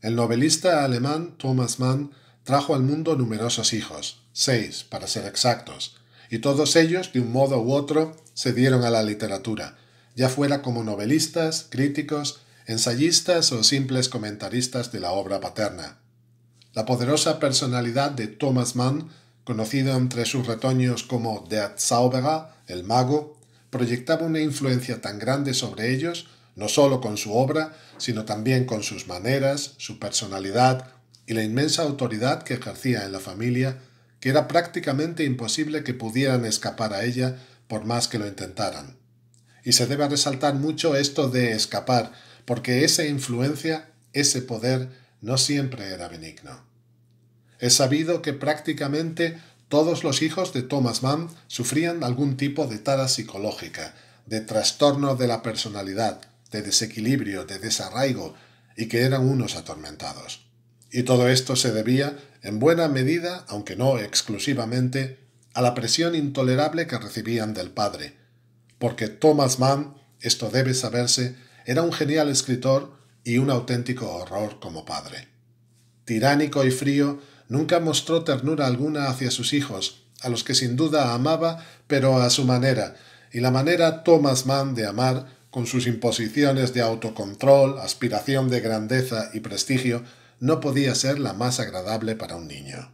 El novelista alemán Thomas Mann trajo al mundo numerosos hijos, seis para ser exactos, y todos ellos, de un modo u otro, se dieron a la literatura, ya fuera como novelistas, críticos, ensayistas o simples comentaristas de la obra paterna. La poderosa personalidad de Thomas Mann, conocido entre sus retoños como Der Zauberer, el mago, proyectaba una influencia tan grande sobre ellos no solo con su obra, sino también con sus maneras, su personalidad y la inmensa autoridad que ejercía en la familia, que era prácticamente imposible que pudieran escapar a ella por más que lo intentaran. Y se debe resaltar mucho esto de escapar, porque esa influencia, ese poder, no siempre era benigno. Es sabido que prácticamente todos los hijos de Thomas Mann sufrían algún tipo de tara psicológica, de trastorno de la personalidad, de desequilibrio, de desarraigo, y que eran unos atormentados. Y todo esto se debía, en buena medida, aunque no exclusivamente, a la presión intolerable que recibían del padre, porque Thomas Mann, esto debe saberse, era un genial escritor y un auténtico horror como padre. Tiránico y frío, nunca mostró ternura alguna hacia sus hijos, a los que sin duda amaba, pero a su manera, y la manera Thomas Mann de amar con sus imposiciones de autocontrol, aspiración de grandeza y prestigio, no podía ser la más agradable para un niño.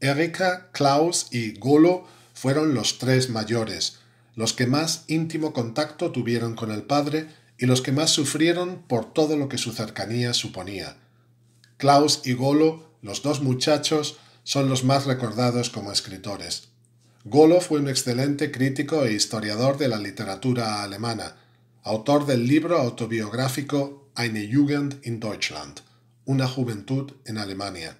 Erika, Klaus y Golo fueron los tres mayores, los que más íntimo contacto tuvieron con el padre y los que más sufrieron por todo lo que su cercanía suponía. Klaus y Golo, los dos muchachos, son los más recordados como escritores. Golo fue un excelente crítico e historiador de la literatura alemana, autor del libro autobiográfico Eine Jugend in Deutschland, Una juventud en Alemania.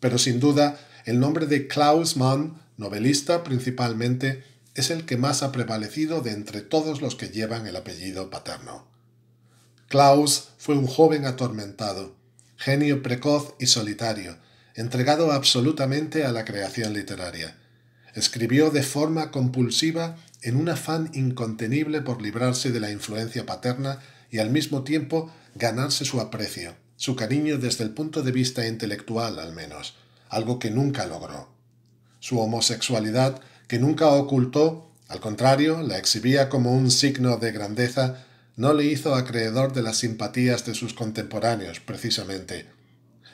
Pero sin duda, el nombre de Klaus Mann, novelista principalmente, es el que más ha prevalecido de entre todos los que llevan el apellido paterno. Klaus fue un joven atormentado, genio precoz y solitario, entregado absolutamente a la creación literaria Escribió de forma compulsiva en un afán incontenible por librarse de la influencia paterna y al mismo tiempo ganarse su aprecio, su cariño desde el punto de vista intelectual al menos, algo que nunca logró. Su homosexualidad, que nunca ocultó, al contrario, la exhibía como un signo de grandeza, no le hizo acreedor de las simpatías de sus contemporáneos, precisamente.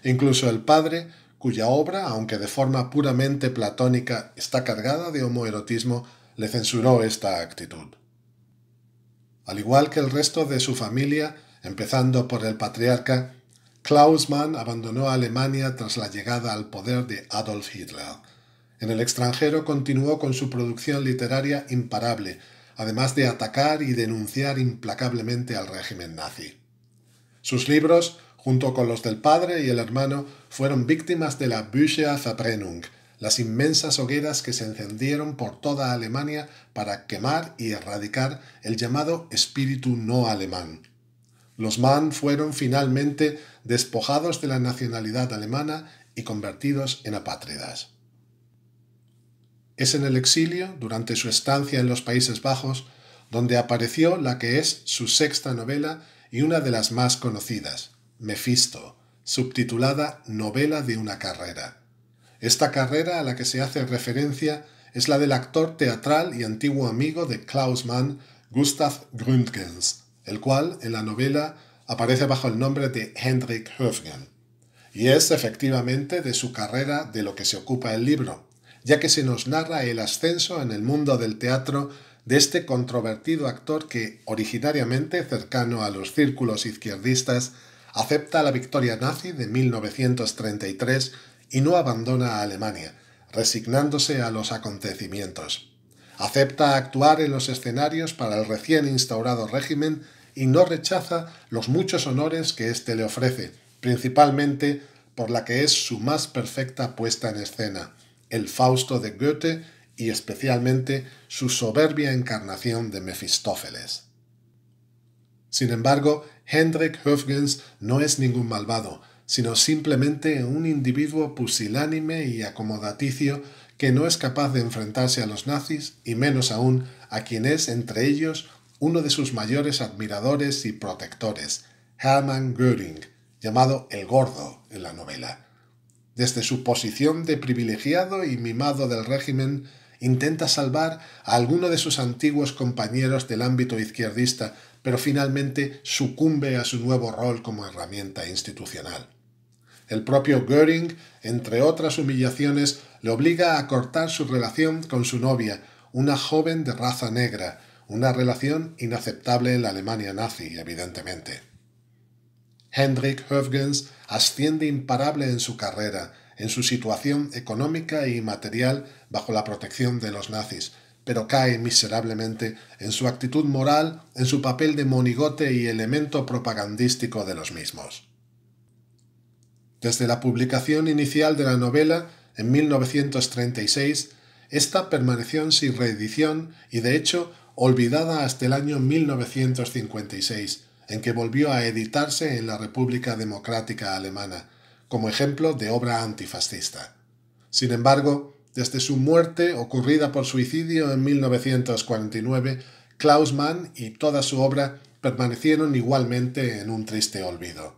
Incluso el padre, cuya obra, aunque de forma puramente platónica, está cargada de homoerotismo, le censuró esta actitud. Al igual que el resto de su familia, empezando por el patriarca, Klausmann abandonó Alemania tras la llegada al poder de Adolf Hitler. En el extranjero continuó con su producción literaria imparable, además de atacar y denunciar implacablemente al régimen nazi. Sus libros junto con los del padre y el hermano, fueron víctimas de la Bücher Verbrennung, las inmensas hogueras que se encendieron por toda Alemania para quemar y erradicar el llamado espíritu no alemán. Los Mann fueron finalmente despojados de la nacionalidad alemana y convertidos en apátridas. Es en el exilio, durante su estancia en los Países Bajos, donde apareció la que es su sexta novela y una de las más conocidas, Mephisto, subtitulada Novela de una carrera. Esta carrera a la que se hace referencia es la del actor teatral y antiguo amigo de Klaus Mann, Gustav Gründgens, el cual en la novela aparece bajo el nombre de Hendrik Höfgen. Y es efectivamente de su carrera de lo que se ocupa el libro, ya que se nos narra el ascenso en el mundo del teatro de este controvertido actor que, originariamente cercano a los círculos izquierdistas, acepta la victoria nazi de 1933 y no abandona a Alemania, resignándose a los acontecimientos. Acepta actuar en los escenarios para el recién instaurado régimen y no rechaza los muchos honores que éste le ofrece, principalmente por la que es su más perfecta puesta en escena, el Fausto de Goethe y especialmente su soberbia encarnación de Mefistófeles. Sin embargo, Hendrik Höfgens no es ningún malvado, sino simplemente un individuo pusilánime y acomodaticio que no es capaz de enfrentarse a los nazis y menos aún a quien es entre ellos uno de sus mayores admiradores y protectores, Hermann Göring, llamado El Gordo en la novela. Desde su posición de privilegiado y mimado del régimen, intenta salvar a alguno de sus antiguos compañeros del ámbito izquierdista pero finalmente sucumbe a su nuevo rol como herramienta institucional. El propio Göring, entre otras humillaciones, le obliga a cortar su relación con su novia, una joven de raza negra, una relación inaceptable en la Alemania nazi, evidentemente. Hendrik Höfgens asciende imparable en su carrera, en su situación económica y material bajo la protección de los nazis, pero cae miserablemente en su actitud moral, en su papel de monigote y elemento propagandístico de los mismos. Desde la publicación inicial de la novela, en 1936, esta permaneció sin reedición y de hecho olvidada hasta el año 1956, en que volvió a editarse en la República Democrática Alemana, como ejemplo de obra antifascista. Sin embargo, desde su muerte, ocurrida por suicidio en 1949, Klaus Mann y toda su obra permanecieron igualmente en un triste olvido.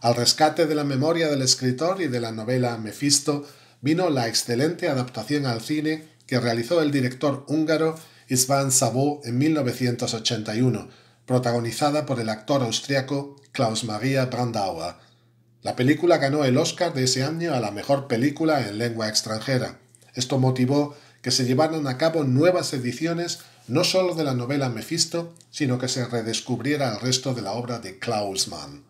Al rescate de la memoria del escritor y de la novela Mephisto vino la excelente adaptación al cine que realizó el director húngaro István Szabó en 1981, protagonizada por el actor austriaco Klaus Maria Brandauer. La película ganó el Oscar de ese año a la mejor película en lengua extranjera. Esto motivó que se llevaran a cabo nuevas ediciones no solo de la novela Mefisto, sino que se redescubriera el resto de la obra de Klaus Mann.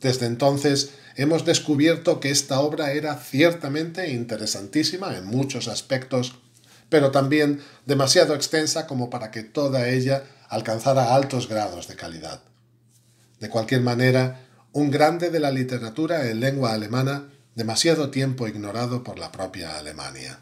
Desde entonces hemos descubierto que esta obra era ciertamente interesantísima en muchos aspectos, pero también demasiado extensa como para que toda ella alcanzara altos grados de calidad. De cualquier manera, un grande de la literatura en lengua alemana, demasiado tiempo ignorado por la propia Alemania.